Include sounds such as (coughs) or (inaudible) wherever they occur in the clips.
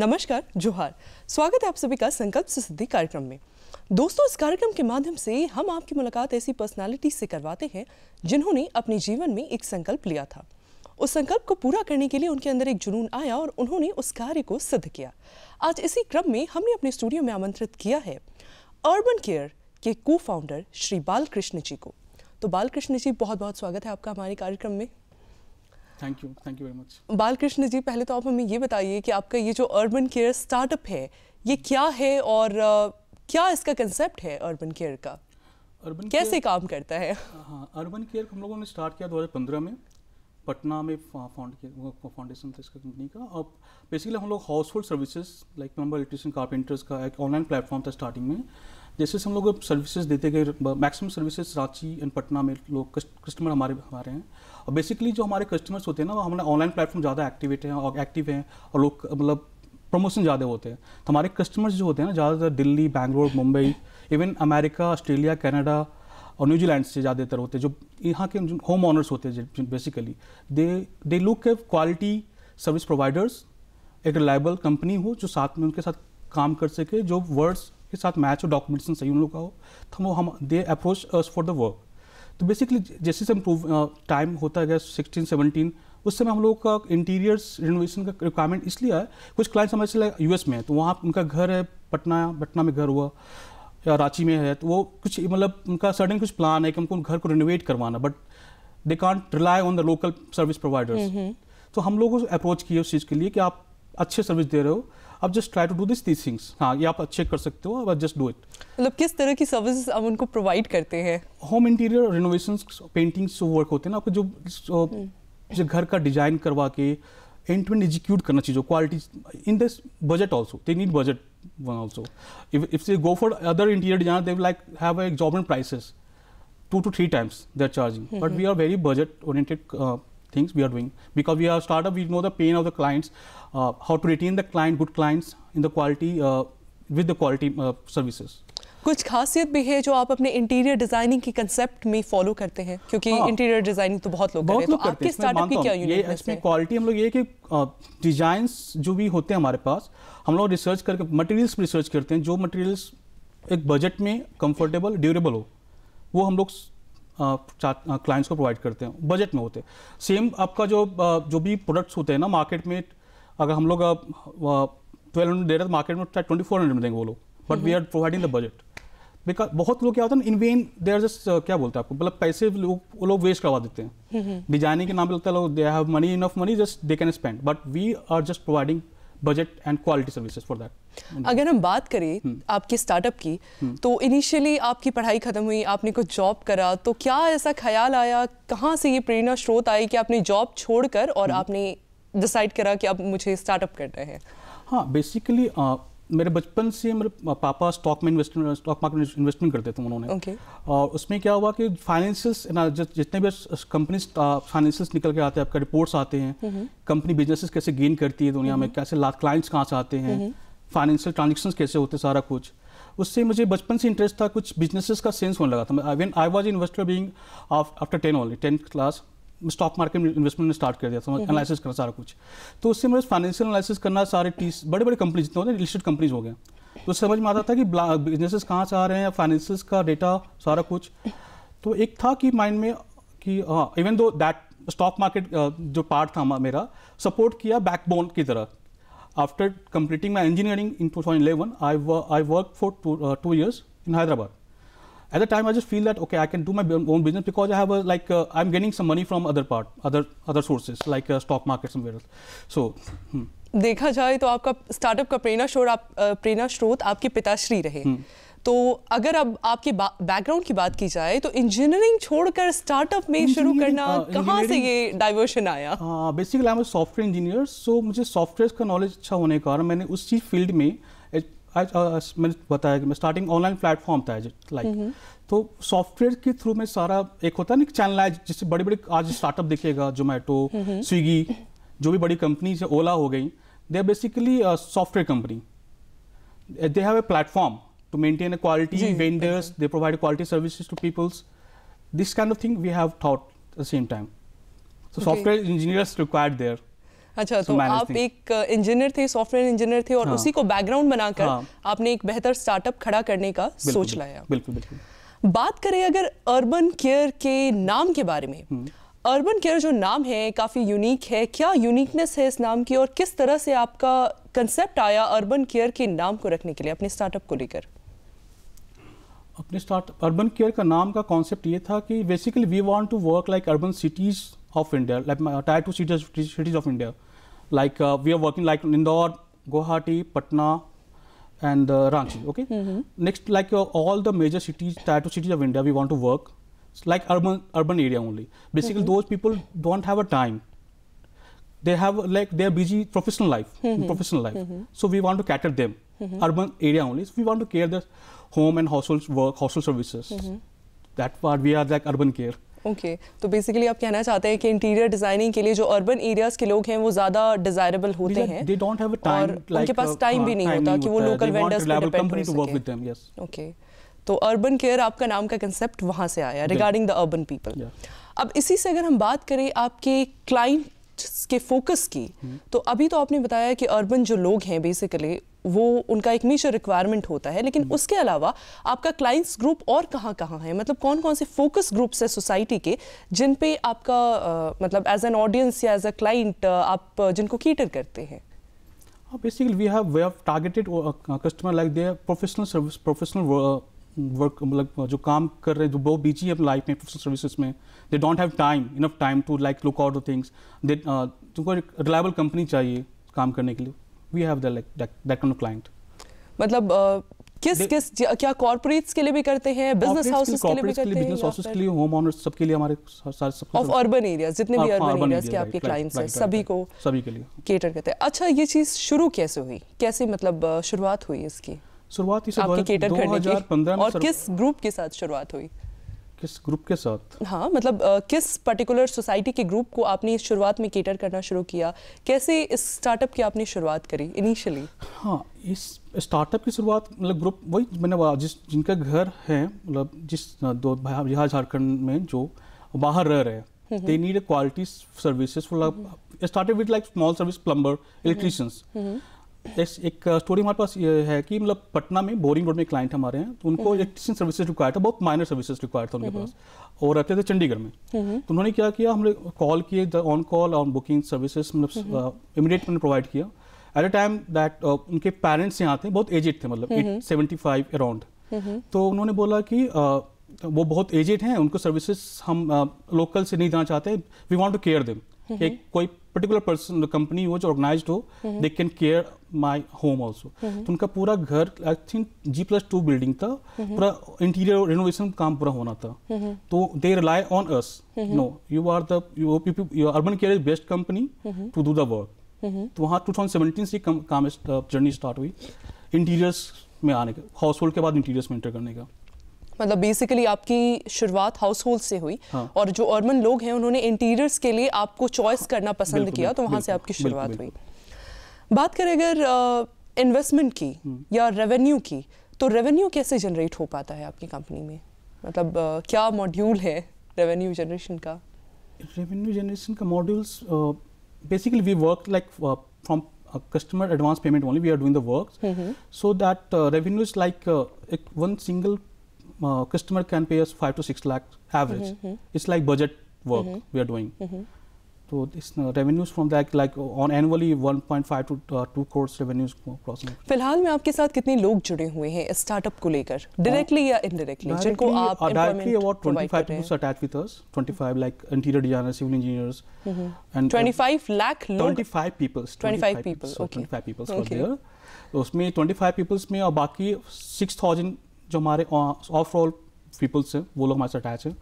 नमस्कार जोहार स्वागत है आप सभी का संकल्प सिद्धि कार्यक्रम में दोस्तों इस कार्यक्रम के माध्यम से हम आपकी मुलाकात ऐसी पर्सनालिटी से करवाते हैं जिन्होंने अपने जीवन में एक संकल्प लिया था उस संकल्प को पूरा करने के लिए उनके अंदर एक जुनून आया और उन्होंने उस कार्य को सिद्ध किया आज इसी क्रम में हमने अपने स्टूडियो में आमंत्रित किया है अर्बन केयर के को फाउंडर श्री बालकृष्ण जी को तो बालकृष्ण जी बहुत बहुत स्वागत है आपका हमारे कार्यक्रम में thank you thank you very much Balkrishna ji पहले तो आप हमें ये बताइए कि आपका ये जो अर्बन केयर स्टार्टअप है ये क्या है और क्या इसका कंसेप्ट है अर्बन केयर का अर्बन कैसे care, काम करता है हाँ अर्बन केयर हम लोगों ने स्टार्ट किया 2015 में पटना में फाउंडेशन था इसका कंपनी का और बेसिकली हम लोग household services like number electrician carpenters का एक ऑनलाइन प्लेटफॉर्म था स्टार्टिंग में जैसे हम लोग सर्विसेज देते गए maximum services Ranchi and Patna में लोग कस्टमर हमारे हमारे हैं और बेसिकली जो हमारे कस्टमर्स होते हैं ना वो हमारे ऑनलाइन प्लेटफॉर्म ज़्यादा एक्टिवेट हैं और एक्टिव हैं और लोग मतलब प्रमोशन ज़्यादा होते हैं तो हमारे कस्टमर्स जो होते हैं ना ज़्यादातर Delhi Bangalore Mumbai even America Australia Canada और न्यूजीलैंड से ज़्यादातर होते हैं जो यहाँ के होम ऑनर्स होते हैं basically they they look of quality service providers एक रिलायबल कंपनी हो जो साथ में उनके साथ काम कर सके जो वर्ड्स के साथ मैच हो डॉक्यूमेंटेशन सही उन लोग का हो तो वो हम they approach for the work तो बेसिकली जैसे से इम्प्रूव टाइम होता गया सिक्सटीन सेवनटीन उस समय हम लोग का इंटीरियर्स रिनोवेशन का रिक्वायरमेंट इसलिए है कुछ क्लाइंट हमारे से यूएस में है तो वहाँ उनका घर है पटना पटना में घर हुआ या रांची में है तो वो कुछ मतलब उनका सडन कुछ प्लान है कि हमको उन घर को रिनोवेट करवाना but they can't rely on the local service providers तो हम लोगों अप्रोच किए उस चीज़ के लिए कि आप अच्छे सर्विस दे रहे हो अब just try to do this these things हाँ ये आप चेक कर सकते हो अब जस्ट डू इट मतलब किस तरह की सर्विस आप उनको प्रोवाइड करते हैं होम इंटीरियर रिनोवेशन पेंटिंग्स जो वर्क होते हैं ना आपको जो, जो हम्म। घर का डिजाइन करवा के एंड टू एंड एग्जीक्यूट करना चाहिए quality in this budget also they need budget one also if they go for other interior design they like have exorbitant prices two two three times they are charging but we are very budget oriented things we are doing because we are startup we know the pain of the clients uh, how to retain the client good clients in the quality uh, with the quality uh, services कुछ खासियत भी है जो आप अपने interior designing की concept में follow करते हैं क्योंकि हाँ, इंटीरियर डिजाइनिंग तो बहुत लोग बहुत लोग तो करते हैं स्टार्टअप की क्या ये क्वालिटी हम लोग ये कि डिजाइन uh, जो भी होते हैं हमारे पास हम लोग रिसर्च करके मटेरियल्स रिसर्च करते हैं जो मटेरियल्स एक बजट में कंफर्टेबल ड्यूरेबल हो वो हम लोग क्लाइंट्स को प्रोवाइड करते हैं बजट में होते हैं सेम आपका जो जो भी प्रोडक्ट्स होते हैं ना मार्केट में अगर हम लोग ट्वेल्व हंड्रेड दे रहे मार्केट तो में ट्वेंटी फोर हंड्रेड में देंगे वो लोग but we are providing the budget because बहुत लोग क्या होता है ना in when they are just क्या बोलते हैं आपको मतलब पैसे लोग वो लोग वेस्ट करवा देते हैं डिजाइनिंग हम्म, हम्म। के नाम पे लगता है लोग they have money enough money just they can spend but we are just providing budget and quality services for that hmm. अगर हम बात करें हम्म। आपके स्टार्टअप की हम्म। तो इनिशियली आपकी पढ़ाई ख़त्म हुई आपने कुछ जॉब करा तो क्या ऐसा ख्याल आया कहाँ से ये प्रेरणा स्रोत आई कि आपने जॉब छोड़कर और आपने डिसाइड करा कि अब मुझे स्टार्टअप करना है हाँ बेसिकली मेरे बचपन से मेरे पापा स्टॉक में इन्वेस्टमेंट स्टॉक मार्केट में इन्वेस्टमेंट करते थे उन्होंने और okay. और उसमें क्या हुआ कि फाइनेंशियल्स जितने भी कंपनी फाइनेंशियल्स निकल के आते हैं आपका रिपोर्ट्स आते हैं कंपनी बिजनेसेस कैसे गेन करती है दुनिया में कैसे क्लाइंट्स कहाँ से आते हैं फाइनेंशियल ट्रांजेक्शन कैसे होते सारा कुछ उससे मुझे बचपन से इंटरेस्ट था कुछ बिजनेसेस का सेंस होने लगा था when I was investor being after ten only tenth class stock market में इन्वेस्टमेंट में स्टार्ट कर दिया था एनालिसिस हम्म। करना सारा कुछ तो उससे मुझे फाइनेंशियल एनालिसिस करना सारे टीस बड़े बड़े कंपनीज जितने होते हैं लिस्टेड कंपनीज हो गए तो समझ में आता था कि बिजनेसेस कहाँ से आ रहे हैं फाइनेंसिस का डेटा सारा कुछ तो एक था कि माइंड में कि हाँ even though that stock market जो पार्ट था मेरा सपोर्ट किया बैकबोन की तरह After completing my engineering in 2011, I, wo I worked for two, uh, two years in Hyderabad. At the time, I just feel that okay, I can do my own business because I have a like uh, I'm getting some money from other part, other other sources like uh, stock market somewhere else. So. Hmm. देखा जाए तो आपका startup का प्रेरणा स्रोत आप प्रेरणा स्रोत आपके पिताश्री रहे तो अगर अब आपके बैकग्राउंड की बात की जाए तो इंजीनियरिंग छोड़कर स्टार्टअप में शुरू करना हाँ, कहाँ से ये डाइवर्शन आया हाँ basically I am software engineer so मुझे सॉफ्टवेयर का नॉलेज अच्छा होने के कारण मैंने उस चीज़ फील्ड में आज मैंने बताया कि मैं स्टार्टिंग ऑनलाइन प्लेटफॉर्म था लाइक तो सॉफ्टवेयर के थ्रू में सारा एक होता है ना चैनलाइज जिससे बड़े बड़े आज स्टार्टअप दिखेगा जोमेटो स्विगी जो भी बड़ी कंपनीज है ओला हो गई they are basically software company they have a platform to maintain a quality yeah, vendors they provide quality services to peoples this kind of thing we have thought at the same time so okay. software engineers required there अच्छा तो आप एक engineer uh, थे software engineer थे और हाँ, उसी को बैकग्राउंड बनाकर हाँ, आपने एक बेहतर स्टार्टअप खड़ा करने का बिल्कुल, सोच लाया बिल्कुल बिल्कुल बात करें अगर अर्बन केयर के नाम के बारे में अर्बन हम्म। केयर जो नाम है काफ़ी यूनिक है क्या यूनिकनेस है इस नाम की और किस तरह से आपका कंसेप्ट आया अर्बन केयर के नाम को रखने के लिए अपने स्टार्टअप को लेकर अपने स्टार्ट अर्बन केयर का नाम का कॉन्सेप्ट ये था कि basically we want to work like urban cities of India like tier two cities cities of India like we are working like Indore Guwahati Patna and Ranchi okay next like all the major cities tier two cities of India we want to work like urban urban area only basically those people don't have a time they have like their busy professional life, mm -hmm. professional life. Mm -hmm. So we want to cater them, mm -hmm. urban area only. So we want to care the home and household work, household services. mm -hmm. That part we are like urban care. Okay okay. तो basically आप कहना चाहते हैं कि interior designing के लिए जो urban areas के लोग हैं वो ज्यादा डिजायरेबल होते हैं they don't have a time, और उनके पास टाइम uh, भी नहीं होता कि वो लोकल वेंडर्स पे depend to work with them yes okay तो अर्बन केयर आपका नाम का कांसेप्ट वहां से आया रिगार्डिंग द अर्बन पीपल अब इसी से अगर हम बात करें आपके क्लाइंट प्रोजेक्ट्स के फोकस की तो अभी तो आपने बताया कि अर्बन जो लोग हैं बेसिकली वो उनका एक मेजर रिक्वायरमेंट होता है लेकिन उसके अलावा आपका क्लाइंट्स ग्रुप और कहाँ कहाँ है मतलब कौन कौन से फोकस ग्रुप्स हैं सोसाइटी के जिन पे आपका आ, मतलब एज एन ऑडियंस या एज अ क्लाइंट आप जिनको कीटर करते हैं basically we have we have targeted customer like they professional service professional work मतलब जो काम कर रहे हैं जो बहुत बिजी है लाइफ में प्रोफेशनल सर्विसेज में they don't have time enough time to like look out the things they तुमको एक रिलायबल कंपनी चाहिए काम करने के लिए we have that kind of client मतलब किस किस क्या कॉर्पोरेट्स के लिए भी करते हैं बिजनेस हाउसेस के लिए भी करते हैं बिजनेस हाउसेस के लिए होम ओनर्स सबके लिए हमारे सारे सब ऑफ अर्बन एरियाज जितने भी अर्बन हाँ, एरियाज हाँ, के आपके क्लाइंट्स हैं सभी को सभी के लिए केटर करते हैं अच्छा ये चीज शुरू कैसे हुई कैसे मतलब शुरुआत हुई इसकी शुरुआत इसे आपकी केटर करने की और किस ग्रुप के साथ शुरुआत हुई किस ग्रुप के साथ हाँ मतलब आ, किस पर्टिकुलर सोसाइटी के ग्रुप को आपने इस शुरुआत में केटर करना शुरू किया कैसे इस स्टार्टअप की आपने शुरुआत करी इनिशियली हाँ इस स्टार्टअप की शुरुआत मतलब ग्रुप वही मैंने जिस जिनका घर है मतलब जिस दो बिहार झारखंड में जो बाहर रह रहे हैं they hmm, need hmm. a quality services for like mm-hmm. started with like small एक स्टोरी uh, हमारे पास ये है कि मतलब पटना में बोरिंग रोड में क्लाइंट हमारे हैं तो उनको इलेक्ट्रिशियन सर्विसेज रिक्वायर था बहुत माइनर सर्विसेज रिक्वायर था उनके हम्म। पास और रहते थे चंडीगढ़ में हम्म। तो उन्होंने क्या किया हमने कॉल किए on call on booking services मतलब इमीडिएट हम्म। uh, मैंने प्रोवाइड किया एट अ टाइम दैट उनके पेरेंट्स यहाँ थे बहुत एजेड थे मतलब सेवेंटी फाइव अराउंड तो उन्होंने बोला कि uh, वो बहुत एजेड हैं उनको सर्विसेज हम लोकल से नहीं देना चाहते we want to care them एक हम्म। कोई पर्टिकुलर पर्सन कंपनी हो जो ऑर्गेनाइज हो they can care my home also तो उनका पूरा घर I think G plus two building था हम्म। पूरा इंटीरियर रिनोवेशन काम पूरा होना था हम्म। तो they rely on us no you are the Urban Care is best company to do the work तो वहाँ टू से काम जर्नी स्टार्ट uh, हुई इंटीरियर्स में आने का हाउस होल्ड के बाद इंटीरियर्स में एंटर करने का मतलब बेसिकली आपकी शुरुआत हाउस होल्ड से हुई हाँ। और जो अर्बन लोग हैं उन्होंने इंटीरियर्स के लिए आपको चॉइस हाँ। करना पसंद किया तो वहाँ से आपकी शुरुआत हुई बात करें अगर इन्वेस्टमेंट की हम्म। या रेवेन्यू की तो रेवेन्यू कैसे जनरेट हो पाता है आपकी कंपनी में मतलब क्या मॉड्यूल है रेवेन्यू जनरेशन का रेवेन्यू जनरेशन का modules basically we work like from customer advance payment only we are doing the work so that revenue is like one single uh, customer can pay us five to six lakh average. Mm -hmm. It's like budget work mm -hmm. we are doing. Mm -hmm. So this uh, revenues from that like on annually 1.5 to uh, 2 crores revenues crossing. फिलहाल में आपके साथ कितने लोग जुड़े हुए हैं startup को लेकर डायरेक्टली या इनडायरेक्टली जिनको आप directly about 25 people are attached with us 25 like interior designers civil engineers and 25 lakh log 25 people 25 people okay 25 people okay. there उसमें 25 people में और बाकी 6000 जो हमारे ऑफ रोल पीपल्स हैं वो लोग हमारे साथ अटैच हैं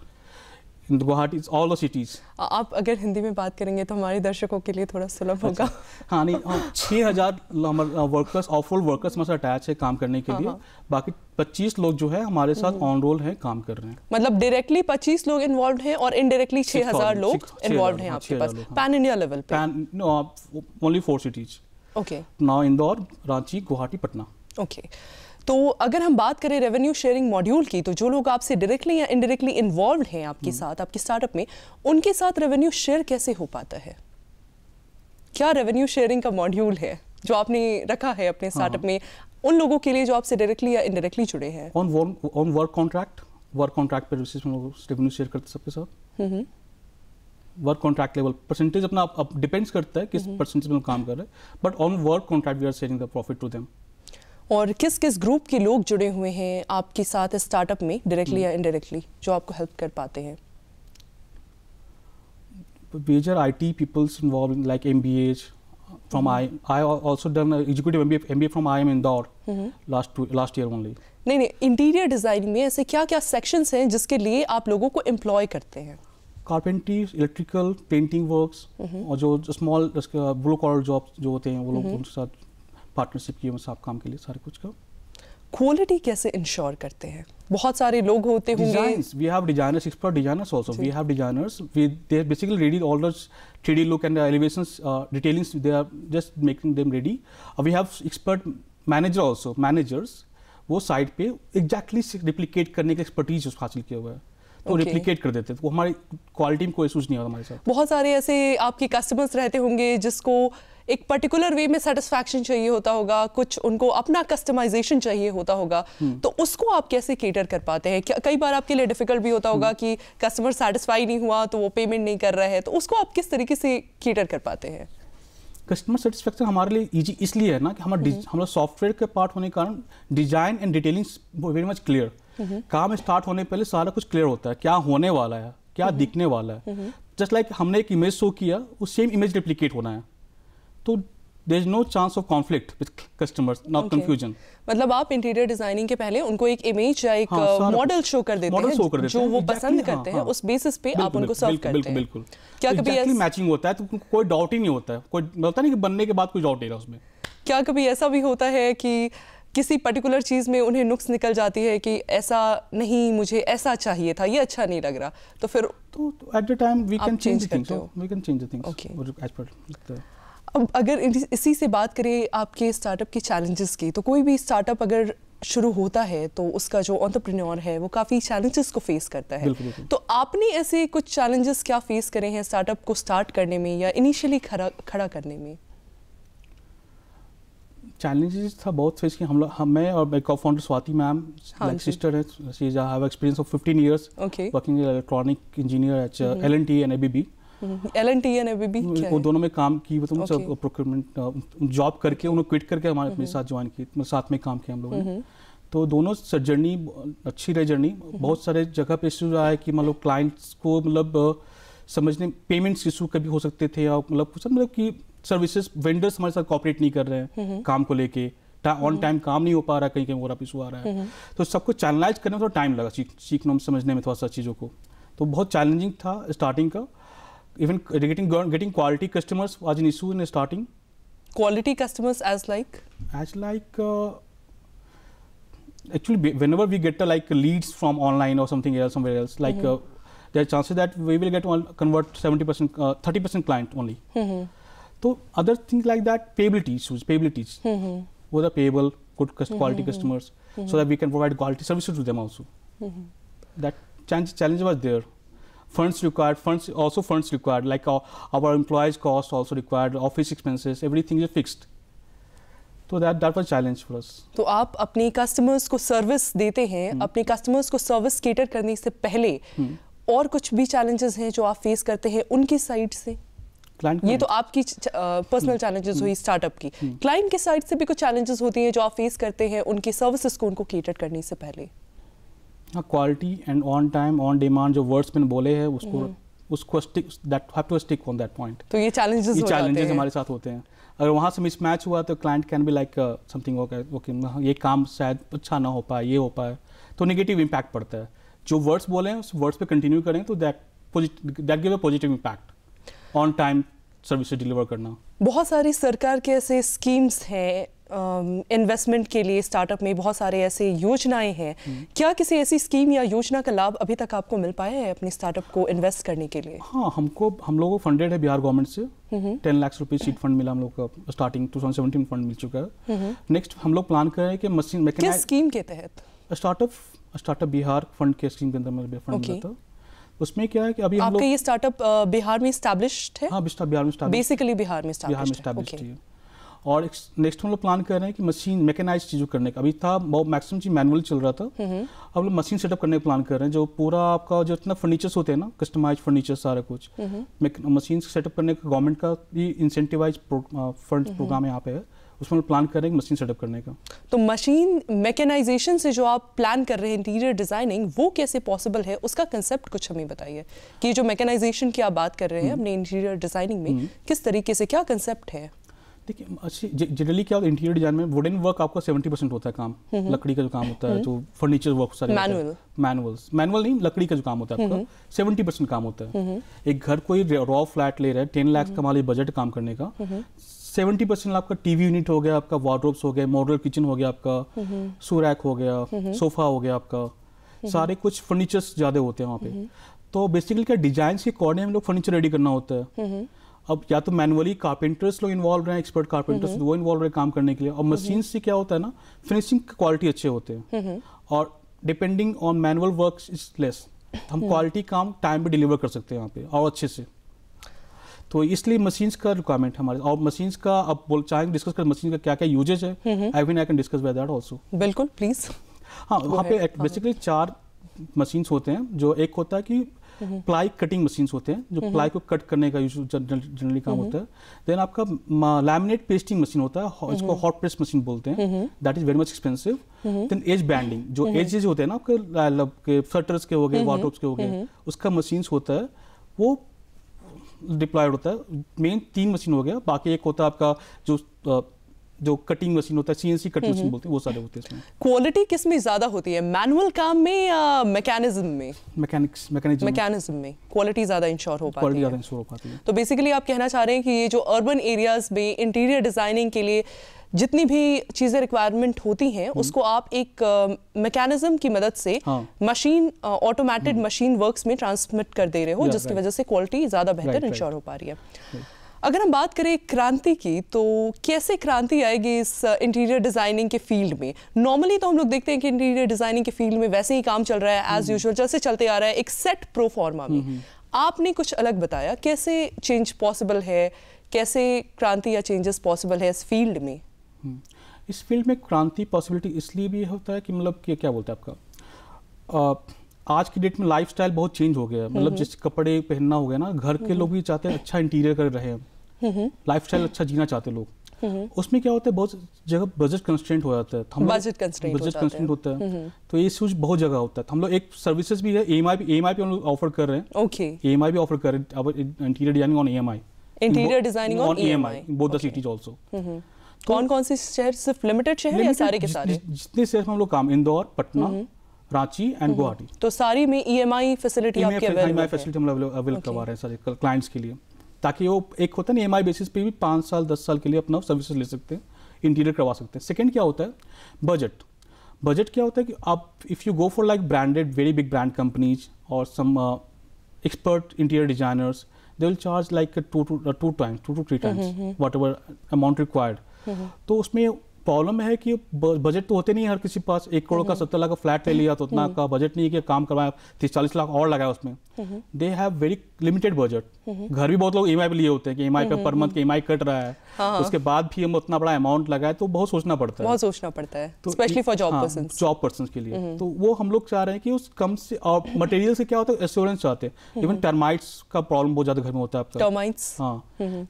गुवाहाटी ऑल द सिटीज़ आप अगर हिंदी में बात करेंगे तो हमारे दर्शकों के लिए थोड़ा सुलभ होगा अच्छा। हाँ नहीं छः हज़ार वर्कर्स ऑफ रोल वर्कर्स हमारे साथ अटैच है काम करने के हाँ, लिए हाँ। बाकी पच्चीस लोग जो है हमारे साथ ऑन हम्म। रोल हैं काम कर रहे हैं मतलब डायरेक्टली पच्चीस लोग इन्वॉल्व हैं और इनडायरेक्टली छः हज़ार लोग इन्वॉल्व हैं हाँ, आपके पास pan India level pan only four cities okay now Indore Ranchi Guwahati Patna okay okay. तो अगर हम बात करें रेवेन्यू शेयरिंग मॉड्यूल की तो जो लोग आपसे डायरेक्टली या इनडायरेक्टली इन्वॉल्व हैं आपके हम्म। साथ आपके स्टार्टअप में उनके साथ रेवेन्यू शेयर कैसे हो पाता है क्या रेवेन्यू शेयरिंग का मॉड्यूल है जो आपने रखा है अपने स्टार्टअप हाँ, हाँ। में उन लोगों के लिए जो आपसे डायरेक्टली या इनडायरेक्टली जुड़े हैं on on work contract work contract पर रेवेन्यू शेयर करते सबके साथ वर्क कॉन्ट्रैक्ट लेवल परसेंटेज अपना डिपेंड्स करता है किस परसेंटेज में काम कर रहे हैं but on work contract we are sharing the profit to them और किस किस ग्रुप के लोग जुड़े हुए हैं आपके साथ स्टार्टअप में डायरेक्टली या इनडायरेक्टली हम्म। जो आपको हेल्प कर पाते हैं major IT people's involved in like MBH from I hmm. -hmm. I I also done executive MBA MBA from IIM Indore mm -hmm. last two, last year only नहीं नहीं interior design में ऐसे क्या क्या sections हैं जिसके लिए आप लोगों को एम्प्लॉय करते हैं कारपेंट्री इलेक्ट्रिकल पेंटिंग वर्क्स और जो स्मॉल ब्लू कॉलर जॉब जो होते हैं वो लोग उनके साथ पार्टनरशिप किए साफ काम के लिए सारे कुछ का क्वालिटी कैसे इंश्योर करते हैं बहुत सारे लोग होते होंगे we have designers expert designers also we have designers basically ready all the 3D वो साइट पे एग्जैक्टली exactly रिप्लीकेट करने का एक्सपर्टीज हासिल किया हुआ है उसको okay. रिप्लीकेट कर देते तो हमारी क्वालिटी में कोई इशूज नहीं होता हमारे साथ बहुत सारे ऐसे आपके कस्टमर्स रहते होंगे जिसको एक पर्टिकुलर वे में सेटिस्फैक्शन चाहिए होता होगा कुछ उनको अपना कस्टमाइजेशन चाहिए होता होगा हम्म। तो उसको आप कैसे केटर कर पाते हैं कई बार आपके लिए डिफिकल्ट भी होता होगा हम्म। कि कस्टमर सेटिस्फाई नहीं हुआ तो वो पेमेंट नहीं कर रहा है तो उसको आप किस तरीके से केटर कर पाते हैं कस्टमर सेटिस्फेक्शन हमारे लिए ईजी इसलिए है ना कि हम्म। हमारा हमारा सॉफ्टवेयर के पार्ट होने के कारण design and detailing very much clear काम स्टार्ट होने पहले सारा कुछ क्लियर होता है क्या होने वाला है क्या हम्म। दिखने वाला है जस्ट हम्म। लाइक like हमने एक इमेज शो किया वो सेम इमेज रिप्लीकेट होना है तो there is no chance of conflict with customers not confusion मतलब आप इंटीरियर डिजाइनिंग के पहले उनको एक इमेज या एक मॉडल हाँ, शो uh, कर देते हैं जो हैं, वो पसंद हाँ, करते हैं हाँ, उस बेसिस पे आप उनको सर्व करते हैं बिल्कुल क्या कभी कभी मैचिंग होता है तो कोई डाउट ही नहीं होता है कोई होता मतलब नहीं कि बनने के बाद कोई डाउट नहीं रहा उसमें क्या कभी ऐसा भी होता है कि किसी पर्टिकुलर चीज़ में उन्हें नुक्स निकल जाती है कि ऐसा नहीं मुझे ऐसा चाहिए था ये अच्छा नहीं लग रहा तो फिर at the time we can change we can change as per अब अगर इसी से बात करें आपके स्टार्टअप के चैलेंजेस की तो कोई भी स्टार्टअप अगर शुरू होता है तो उसका जो ऑन्टरप्रेन्योर है वो काफ़ी चैलेंजेस को फेस करता है दिल्कुल, दिल्कुल। तो आपने ऐसे कुछ चैलेंजेस क्या फेस करे हैं स्टार्टअप को स्टार्ट करने में या इनिशियली खड़ा खड़ा करने में चैलेंजेस था बहुत फेस किया हम लोग मैं और मेरे को founder Swati ma'am like sister है she is have experience of 15 years working electronic engineer at LNT and ABB LNT and ABB वो दोनों में काम की तो मतलब सब प्रोक्योरमेंट जॉब करके उन्होंने क्विट करके हमारे मेरे mm-hmm. साथ ज्वाइन की मेरे मतलब साथ में काम किया हम लोगों ने mm-hmm. तो दोनों जर्नी अच्छी रही जर्नी mm-hmm. बहुत सारे जगह पे इश्यू रहा है कि मतलब क्लाइंट्स को मतलब uh, समझने पेमेंट्स इशू कभी हो सकते थे या मतलब मतलब कि सर्विसेज वेंडर्स हमारे साथ कॉपरेट नहीं कर रहे हैं काम को लेके ऑन टाइम काम नहीं हो पा रहा कहीं कहीं और इशू आ रहा है तो सबको चैनलाइज करने में थोड़ा टाइम लगा सीखने में समझने में थोड़ा सा चीज़ों को तो बहुत चैलेंजिंग था स्टार्टिंग का even getting getting quality customers was an issue in starting quality customers as like as like actually whenever we get uh, like leads from online or something else somewhere else like mm -hmm. uh, there are chances that we will get one convert 70% uh, 30% client only mm -hmm. तो other thing like that payability issues payability वो the good quality customers so that we can provide quality service to them also that change challenge was there funds required funds also funds required like our, our employees cost also required office expenses everything is fixed तो that that was challenge for us तो आप अपने customers को service देते हैं hmm. अपने customers को service cater करने से पहले hmm. और कुछ भी चैलेंजेस हैं जो आप फेस करते हैं उनकी साइड से क्लाइंट ये तो आपकी पर्सनल चैलेंजेस हम्म। हुई स्टार्टअप हम्म। की क्लाइंट हम्म। के साइड से भी कुछ चैलेंजेस होती हैं जो आप फेस करते हैं उनकी सर्विसेज को उनको केटर करने से पहले हाँ quality and on time on demand जो वर्ड्स मैंने बोले हैं उसको उसको stick that have to stick on that point तो ये चैलेंजेस ये चैलेंजेस हमारे साथ होते हैं अगर वहाँ से मिसमैच हुआ तो client can be like something okay okay ये काम शायद अच्छा ना हो पाए ये हो पाए तो नेगेटिव इम्पैक्ट पड़ता है जो वर्ड्स बोले हैं उस वर्ड्स पे कंटिन्यू करें तो that that give a positive impact on time service deliver करना बहुत सारी सरकार के ऐसे स्कीम्स हैं इन्वेस्टमेंट um, के लिए स्टार्टअप में बहुत सारे ऐसे योजनाएं हैं हम्म। क्या किसी ऐसी स्कीम या योजना का लाभ अभी तक आपको मिल पाया है अपने स्टार्टअप को इन्वेस्ट करने के लिए हाँ हमको हम लोगों को फंडेड है बिहार गवर्नमेंट से ten lakh rupees seed fund मिला हम लोग का स्टार्टिंग टू फंड मिल चुका है नेक्स्ट हम्म। हम लोग प्लान कर रहे हैं कि मशीन स्कीम के तहत स्टार्टअप स्टार्टअप बिहार फंड के स्कीम के अंदर फंड मिला था उसमें क्या है कि अभी आपका ये स्टार्टअप बिहार में स्टैब्लिश्ड है हाँ बिस्टा बिहार में बेसिकली बिहार में बिहार में स्टैब्लिश्ड है और नेक्स्ट हम लोग प्लान कर रहे हैं कि मशीन मैकेनाइज चीज़ों करने का अभी था बहुत मैक्सिमम चीज़ मैनुअल चल रहा था अब लोग मशीन सेटअप करने का प्लान कर रहे हैं जो पूरा आपका जो इतना फर्नीचर्स होते हैं ना कस्टमाइज फर्नीचर सारा कुछ मशीन सेटअप करने का गवर्नमेंट का भी इंसेंटिवाइज फंड प्रोग्राम यहाँ पे है उसमें प्लान करेंगे मशीन सेटअप करने का तो मशीन मैकेनाइजेशन से जो आप प्लान कर रहे हैं इंटीरियर डिज़ाइनिंग वो कैसे पॉसिबल है उसका कंसेप्ट कुछ हमें बताइए कि जो मैकेनाइजेशन की आप बात कर रहे हैं हम्म। अपने इंटीरियर डिज़ाइनिंग में हम्म। किस तरीके से क्या कंसेप्ट है देखिए अच्छी जनरली क्या होता इंटीरियर डिजाइन में वुडन वर्क आपका सेवेंटी परसेंट होता है काम हम्म, लकड़ी का जो काम होता है जो फर्नीचर वर्क सारे मैनुअल्स मैनुअल नहीं लकड़ी का जो काम होता है आपका सेवेंटी परसेंट काम होता है एक घर कोई रॉ फ्लैट ले रहा है टेन लाख का माली बजट काम करने का सेवेंटी परसेंट आपका टीवी यूनिट हो गया आपका वार्ड्रोब्स हो गया मॉडल किचन हो गया आपका सोरैक हो गया सोफा हो गया आपका सारे कुछ फर्नीचर्स ज़्यादा होते हैं वहाँ पे तो बेसिकली क्या डिजाइन के अकॉर्डिंग हम लोग फर्नीचर रेडी करना होता है अब या तो मैनुअली कारपेंटर्स लोग इन्वॉल्व रहे हैं एक्सपर्ट कारपेंटर्स वो इन्वॉल्व रहे काम करने के लिए और मशीन से क्या होता है ना फिनिशिंग क्वालिटी अच्छे होते हैं और depending on manual work is less हम क्वालिटी हम्म। काम टाइम पे डिलीवर कर सकते हैं यहाँ पे और अच्छे से तो इसलिए मशीन्स का रिक्वायरमेंट हमारे और मशीन्स का अब बोल चाहेंगे डिस्कस कर मशीन का क्या क्या यूजेज है I mean I can discuss by that also बिल्कुल प्लीज हाँ वहाँ पे बेसिकली चार मशीन्स होते हैं जो एक होता है कि प्लाई कटिंग मशीन्स होते हैं जो प्लाई हम्म, हम्म। को कट करने का जनरली काम हम्म, होता है देन आपका लैमिनेट पेस्टिंग मशीन होता है इसको हॉट प्रेस मशीन बोलते हैं that is very much expensive then edge banding जो एजेज होते हैं ना आपके शटर्स के हो गए वाटोप्स के हो गए उसका मशीन्स होता है वो डिप्लॉयड होता है मेन तीन मशीन हो गया बाकी एक होता है आपका जो जो कटिंग मशीन होता है सीएनसी कटिंग मशीन बोलते हैं वो सारे होते हैं इसमें क्वालिटी किस में ज़्यादा होती है मैनुअल काम में या मैकेनिज्म में मैकेनिक्स मैकेनिज्म मैकेनिज्म में क्वालिटी ज़्यादा इंश्योर हो पाती है इंश्योर हो पाती है तो बेसिकली आप कहना चाह रहे हैं कि ये जो अर्बन एरियाज़ में इंटीरियर डिज़ाइनिंग के लिए जितनी भी चीज़ें रिक्वायरमेंट होती हैं हम्म। उसको आप एक मैकेनिज्म uh, की मदद से मशीन ऑटोमेटेड मशीन वर्क्स में ट्रांसमिट कर दे रहे हो जिसकी वजह से क्वालिटी ज़्यादा बेहतर इंश्योर हो पा रही है अगर हम बात करें क्रांति की तो कैसे क्रांति आएगी इस इंटीरियर डिज़ाइनिंग के फील्ड में नॉर्मली तो हम लोग देखते हैं कि इंटीरियर डिज़ाइनिंग के फील्ड में वैसे ही काम चल रहा है एज यूजल हम्म। जैसे चलते आ रहा है एक सेट प्रोफॉर्मा में हम्म, हम्म। आपने कुछ अलग बताया कैसे चेंज पॉसिबल है कैसे क्रांति या चेंजेस पॉसिबल है इस फील्ड में इस फील्ड में क्रांति पॉसिबिलिटी इसलिए भी होता है कि मतलब कि क्या बोलते हैं आपका आ, आज की डेट में लाइफस्टाइल बहुत चेंज हो गया है मतलब जैसे कपड़े पहनना हो गया ना घर के लोग भी चाहते हैं अच्छा इंटीरियर कर रहे हैं लाइफ स्टाइल अच्छा जीना चाहते लोग उसमें क्या होता है बहुत जगह बजट कंस्टेंट हो जाता है बजट कंस्टेंट बजट कंस्टेंट होता है तो ये इश्यूज बहुत जगह होता है e e हम लोग एक सर्विसेज भी है ए एम आई भी ई एम आई हम लोग ऑफर कर रहे हैं ओके ए एम आई भी ऑफर कर रहे हैं interior designing on E M I interior designing on E M I both the cities also कौन कौन से शहर सिर्फ लिमिटेड शहर या सारे के सारे जितने शहर में हम लोग काम इंदौर पटना रांची एंड गुवाहाटी तो सारी में ईएमआई फैसिलिटी आपके अवेलेबल है ईएमआई फैसिलिटी हम लोग अवेलेबल करवा रहे हैं सारे क्लाइंट्स के लिए ताकि वो एक होता है ना एम e बेसिस पे भी पाँच साल दस साल के लिए अपना सर्विसेज ले सकते हैं इंटीरियर करवा सकते हैं सेकेंड क्या होता है बजट बजट क्या होता है कि आप if you go for like branded very big brand companies और some expert interior designers they will charge like two two two times two two three times what mm-hmm. तो उसमें प्रॉब्लम है कि बजट तो होते नहीं हर किसी पास एक करोड़ का हम्म। सत्तर लाख का फ्लैट ले लिया तो उतना हम्म। का बजट नहीं है कि काम करवाया तीस चालीस लाख और लगाया उसमें they have very limited budget घर भी बहुत लोग ई e पे लिए होते हैं कि ई e पे हम्म, पर मंथ के ई e कट रहा है हाँ, हाँ। उसके बाद भी हम उतना बड़ा अमाउंट लगाए तो बहुत सोचना पड़ता है बहुत सोचना पड़ता है तो specially for job person job person के लिए तो वो हम लोग चाह रहे हैं कि उस कम से मटेरियल (coughs) से क्या होता है एश्योरेंस चाहते हैं इवन टर्माइट्स का प्रॉब्लम बहुत ज्यादा घर में होता है टर्माइट्स हाँ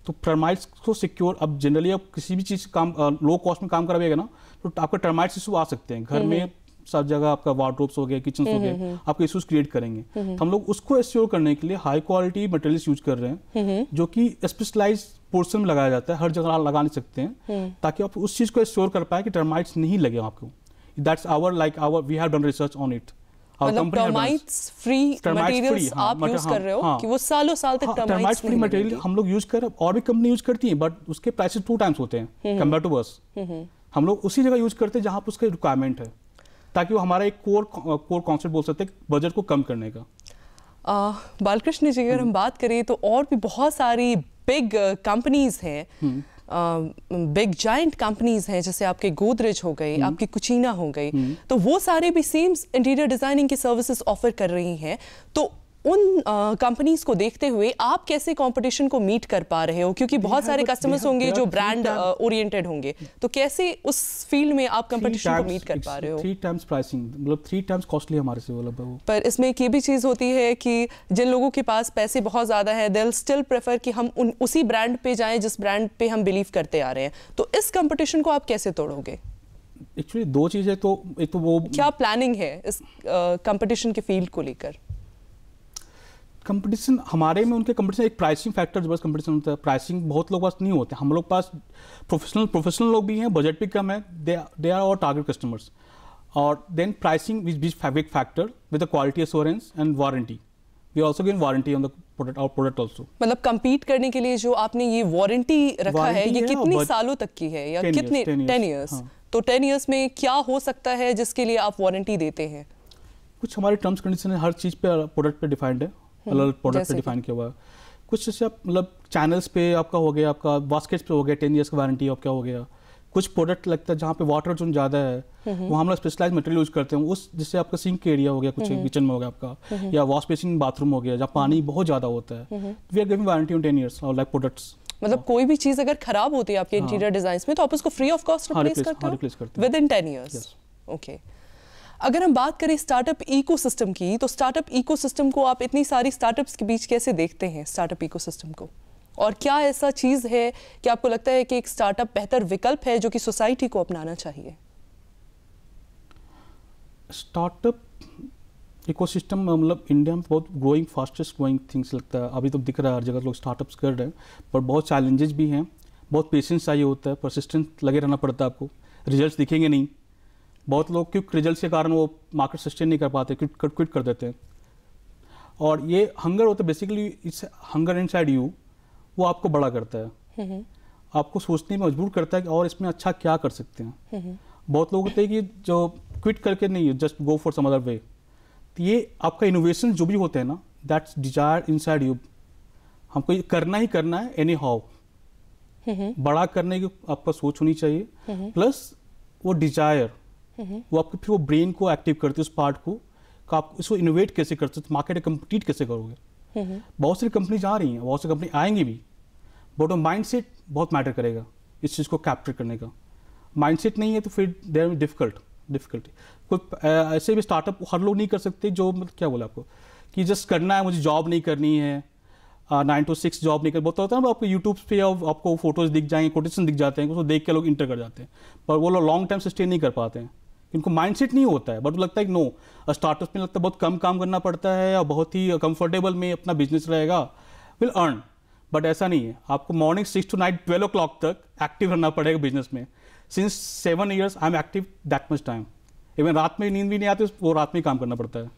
तो टर्माइट्स को सिक्योर अब जनरली अब किसी भी चीज काम लो कॉस्ट में काम करवाएगा ना तो आपके टर्माइट इशू आ सकते हैं घर हम्म, में हम्म। सब जगह आपका वार्ड्रोप्स हो गया किचन हो गए हम्म, आपके इश्यूज क्रिएट करेंगे तो हम लोग उसको एश्योर करने के लिए हाई क्वालिटी मटेरियल्स यूज कर रहे हैं जो कि स्पेशलाइज पोर्सन में लगाया जाता है हर जगह लगा नहीं सकते हैं ताकि आप उस चीज़ को एश्योर कर पाए कि टर्माइट्स नहीं लगे आपको that's our like our we have done research on it termites free materials आप यूज हाँ, कर रहे हो हाँ। कि वो सालों साल तक टर्माइट्स फ्री मटेरियल हम लोग यूज कर और भी कंपनी यूज करती है बट उसके प्राइसेस टू टाइम्स होते हैं कंपेयर टू बस हम लोग उसी जगह यूज करते हैं जहाँ पर उसका रिक्वायरमेंट है ताकि वो हमारा एक कोर कोर कॉन्सेप्ट बोल सकते हैं बजट को कम करने का बालकृष्ण जी अगर हम हम्म। बात करें तो और भी बहुत सारी बिग कंपनीज हैं बिग जाइंट कंपनीज हैं जैसे आपके गोदरेज हो गई हम्म। आपकी कुचीना हो गई हम्म। तो वो सारे भी सेम्स इंटीरियर डिजाइनिंग की सर्विसेज ऑफर कर रही हैं तो उन कंपनीज को देखते हुए आप कैसे कंपटीशन को मीट कर पा रहे हो क्योंकि बहुत सारे कस्टमर्स होंगे जो ब्रांड ओरिएंटेड होंगे तो कैसे उस फील्ड में आप कंपटीशन को मीट कर पा रहे हो थ्री टाइम्स प्राइसिंग मतलब थ्री टाइम्स कॉस्टली हमारे से मतलब पर इसमें एक ये भी चीज़ होती है कि जिन लोगों के पास पैसे बहुत ज़्यादा है दे स्टिल प्रेफर कि हम उन उसी ब्रांड पे जाएं जिस ब्रांड पे हम बिलीव करते आ रहे हैं तो इस कंपटीशन को आप कैसे तोड़ोगे एक्चुअली दो चीज़ें तो एक तो वो क्या प्लानिंग है इस कंपटीशन के फील्ड को लेकर कंपटीशन हमारे में उनके कंपटीशन एक प्राइसिंग फैक्टर बस कंपटीशन होता है प्राइसिंग बहुत लोग पास नहीं होते हम लोग पास प्रोफेशनल प्रोफेशनल लोग भी हैं बजट भी कम है they are our target customers और then pricing which be fabric factor with the quality assurance and warranty we also gain warranty on the product और प्रोडक्ट ऑल्सो मतलब कंपीट करने के लिए जो आपने ये वारंटी रखा है ये कितने सालों तक की है या कितने टेन ईयर्स हाँ। तो टेन ईयर्स में क्या हो सकता है जिसके लिए आप वारंटी देते हैं कुछ हमारे टर्म्स कंडीशन है हर चीज़ पे प्रोडक्ट पे डिफाइंड है अलग प्रोडक्ट पे डिफाइन किया हुआ कुछ जैसे आप मतलब चैनल्स पे आपका हो गया आपका बास्केट्स पे हो गया टेन ईयर्स का वारंटी आपका हो गया कुछ प्रोडक्ट लगता है जहाँ पे वाटर जोन ज़्यादा है वहाँ हम लोग स्पेशलाइज मटेरियल यूज करते हैं उस जिससे आपका सिंक एरिया हो गया कुछ किचन में हो गया आपका या वॉश बेसिन बाथरूम हो गया जहाँ पानी बहुत ज़्यादा होता है we are giving warranty on ten years और लाइक प्रोडक्ट्स मतलब कोई भी चीज़ अगर खराब होती है आपके इंटीरियर हाँ। डिजाइन में तो आप उसको फ्री ऑफ कॉस्ट रिप्लेस करते हाँ, हो within ten years okay अगर हम बात करें स्टार्टअप इकोसिस्टम की तो स्टार्टअप इकोसिस्टम को आप इतनी सारी स्टार्टअप्स के बीच कैसे देखते हैं स्टार्टअप इकोसिस्टम को और क्या ऐसा चीज़ है कि आपको लगता है कि एक स्टार्टअप बेहतर विकल्प है जो कि सोसाइटी को अपनाना चाहिए स्टार्टअप इकोसिस्टम मतलब इंडिया में बहुत ग्रोइंग फास्टेस्ट ग्रोइंग थिंग्स लगता है अभी तो दिख रहा है हर जगह लोग स्टार्टअप्स कर रहे हैं पर बहुत चैलेंजेस भी हैं बहुत पेशेंस चाहिए होता है परसिस्टेंस लगे रहना पड़ता है आपको रिजल्ट्स दिखेंगे नहीं बहुत लोग क्विक रिजल्ट के कारण वो मार्केट सस्टेन नहीं कर पाते क्विट क्विट कर देते हैं और ये हंगर होता है basically it's hunger inside you वो आपको बड़ा करता है हम्म, हम्म। आपको सोचने में मजबूर करता है कि और इसमें अच्छा क्या कर सकते हैं हम्म, बहुत लोग होते हैं कि जो क्विट करके नहीं just go for some other way तो ये आपका इनोवेशन जो भी होते हैं ना that's desire inside you हमको ये करना ही करना है एनी हाउ बड़ा करने की आपका सोच होनी चाहिए प्लस वो डिजायर वो आपके फिर वो ब्रेन को एक्टिव करती है उस पार्ट को आप इसको इनोवेट कैसे करते हो मार्केट कम्पीट कैसे करोगे बहुत सारी कंपनीज आ रही हैं बहुत सारी कंपनी आएंगी भी बट वो माइंड सेट बहुत मैटर करेगा इस चीज़ को कैप्चर करने का माइंड सेट नहीं है तो फिर देर डिफिकल्ट डिफिकल्टी कोई ऐसे भी स्टार्टअप हर लोग नहीं कर सकते जो मतलब क्या बोला आपको कि जस्ट करना है मुझे जॉब नहीं करनी है नाइन टू सिक्स जॉब नहीं कर बहुत होता है ना आपको यूट्यूब पे आपको फोटोज दिख जाएंगे कोटेशन दिख जाते हैं उसको देख के लोग इंटर कर जाते हैं पर वो लोग लॉन्ग टाइम सस्टेन नहीं कर पाते हैं इनको माइंडसेट नहीं होता है बट लगता है कि नो स्टार्टअप में लगता है बहुत कम काम करना पड़ता है और बहुत ही कंफर्टेबल में अपना बिजनेस रहेगा विल अर्न बट ऐसा नहीं है आपको morning six to night twelve o'clock तक एक्टिव रहना पड़ेगा बिजनेस में since seven years I am active that much time even रात में नींद भी नहीं आती वो रात में काम करना पड़ता है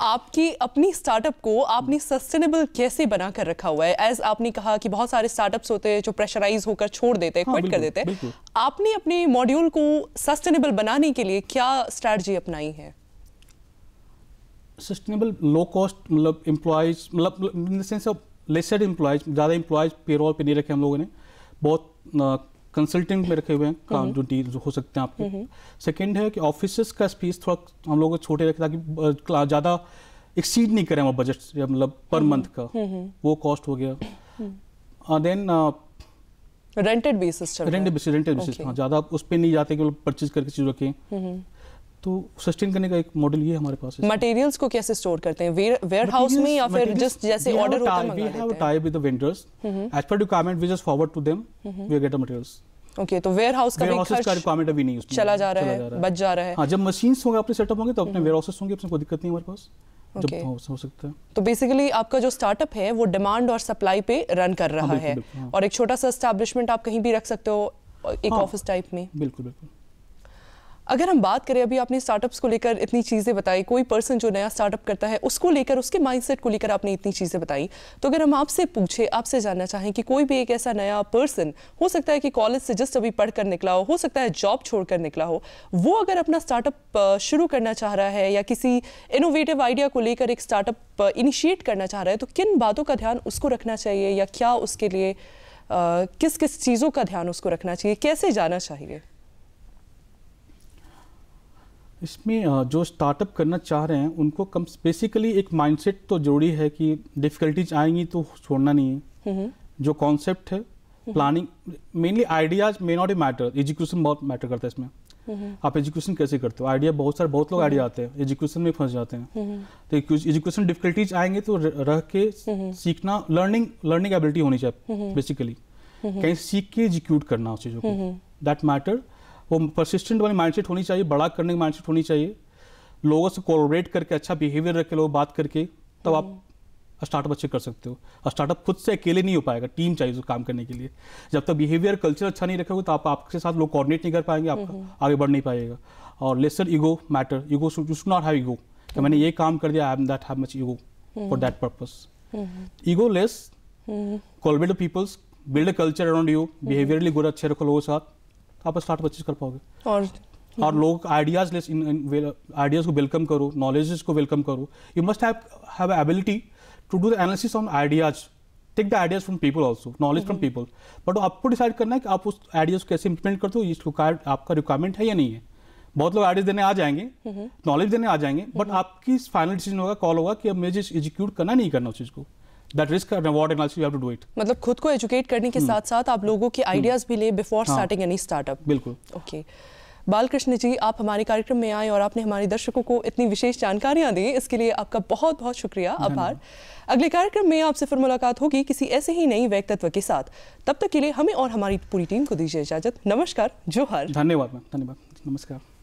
आपकी अपनी स्टार्टअप को आपने सस्टेनेबल कैसे बना कर रखा हुआ है एज आपने कहा कि बहुत सारे स्टार्टअप्स होते हैं जो प्रेशराइज होकर छोड़ देते हैं हाँ, कर देते हैं आपने अपने मॉड्यूल को सस्टेनेबल बनाने के लिए क्या स्ट्रैटी अपनाई है सस्टेनेबल लो कॉस्ट मतलब एम्प्लॉयज मतलब in the sense of less employees ज़्यादा एम्प्लॉयज पेरोल पे नहीं रखे हम लोगों ने बहुत कंसल्टेंट में रखे हुए हैं काम हम्म। हाँ, जो डील हो सकते हैं आपके सेकेंड हम्म। है कि ऑफिस का स्पेस थोड़ा हम लोग छोटे रखें ताकि ज़्यादा एक्सीड नहीं करें मतलब हम्म। वो बजट मतलब पर मंथ का वो कॉस्ट हो गया then rented basis rented basis rented basis ज़्यादा उस पर नहीं जाते कि परचेज करके चीज़ रखें तो सस्टेन करने का एक मॉडल ये हमारे पास है मटेरियल्स को कैसे स्टोर करते हैं वेयर हाउस में या फिर जस्ट जैसे ऑर्डर होता है we have tie with the vendors as per requirement we just forward to them we get the materials okay तो वेयर हाउस का वेयर का रिक्वायरमेंट अभी नहीं उसमें चला जा रहा है बच जा रहा है हां जब मशीन्स होंगे अपने सेटअप होंगे तो अपने वेयर हाउसेस होंगे उसमें कोई दिक्कत नहीं हमारे पास Okay. हो सकता है तो बेसिकली आपका जो स्टार्टअप है वो डिमांड और सप्लाई पे रन कर हाँ, रहा है हाँ। और एक छोटा सा एस्टैब्लिशमेंट आप कहीं भी रख सकते हो एक ऑफिस हाँ। टाइप में बिल्कुल बिल्कुल अगर हम बात करें अभी आपने स्टार्टअप्स को लेकर इतनी चीज़ें बताई कोई पर्सन जो नया स्टार्टअप करता है उसको लेकर उसके माइंडसेट को लेकर आपने इतनी चीज़ें बताई तो अगर हम आपसे पूछे आपसे जानना चाहें कि कोई भी एक ऐसा नया पर्सन हो सकता है कि कॉलेज से जस्ट अभी पढ़ कर निकला हो हो सकता है जॉब छोड़ कर निकला हो वो अगर अपना स्टार्टअप शुरू करना चाह रहा है या किसी इनोवेटिव आइडिया को लेकर एक स्टार्टअप इनिशिएट करना चाह रहा है तो किन बातों का ध्यान उसको रखना चाहिए या क्या उसके लिए किस किस चीज़ों का ध्यान उसको रखना चाहिए कैसे जाना चाहिए इसमें जो स्टार्टअप करना चाह रहे हैं उनको कम बेसिकली एक माइंडसेट तो जरूरी है कि डिफ़िकल्टीज आएंगी तो छोड़ना नहीं है हम्म, हम्म। जो कॉन्सेप्ट है planning mainly ideas may not a matter education बहुत मैटर करता है इसमें हम्म, आप एजुकेशन कैसे करते हो आइडिया बहुत सारे बहुत लोग आइडिया आते हैं एजुकेशन में फंस जाते हैं तो एजुकेशन डिफिकल्टीज आएंगे तो रह के सीखना लर्निंग लर्निंग एबिलिटी होनी चाहिए बेसिकली कहीं सीख के एजिक्यूट करना उस चीज़ों को दैट मैटर वो परसिस्टेंट वाली माइंडसेट होनी चाहिए बड़ा करने की माइंडसेट होनी चाहिए लोगों से कोलोबरेट करके अच्छा बिहेवियर रख के लोग बात करके तब आप स्टार्टअप हम्म। अच्छे कर सकते हो स्टार्टअप खुद से अकेले नहीं हो पाएगा टीम चाहिए काम करने के लिए जब तक बिहेवियर कल्चर अच्छा नहीं रखेगा तो आप आपके साथ लोग कोऑर्डिनेट नहीं कर पाएंगे आपका हम्म, हम्म। आगे बढ़ नहीं पाएगा और lesser ego matter ego you should not have ego कि मैंने ये काम कर दिया I am that have much ego for that purpose ego less collaborate peoples build culture around you behaviourally good अच्छे रखो लोगों के साथ आप स्टार्टअप परचेज कर पाओगे और और हम्म। लोग आइडियाज लेस आइडियाज को वेलकम करो नॉलेज को वेलकम करो you must have ability to do the analysis on ideas take the ideas from people also knowledge from people but आपको डिसाइड करना है कि आप उस आइडियाज को कैसे इम्प्लीमेंट करते हो इसको आपका रिक्वायरमेंट है या नहीं है बहुत लोग आइडियाज देने आ जाएंगे नॉलेज हम्म। देने आ जाएंगे बट हम्म। आपकी फाइनल डिसीजन होगा कॉल होगा कि अब मुझे एग्जीक्यूट करना नहीं करना उस चीज़ को that risk and reward analysis you have to do it matlab khud ko educate karne ke sath sath aap logo ke ideas bhi le before हाँ. starting any startup bilkul okay. Balkrishna जी आप हमारे कार्यक्रम में आए और आपने हमारे दर्शकों को इतनी विशेष जानकारियां दी इसके लिए आपका बहुत बहुत शुक्रिया आभार अगले कार्यक्रम में आपसे फिर मुलाकात होगी किसी ऐसे ही नई व्यक्तित्व के साथ तब तक के लिए हमें और हमारी पूरी टीम को दीजिए इजाजत नमस्कार जोहर धन्यवाद धन्यवाद नमस्कार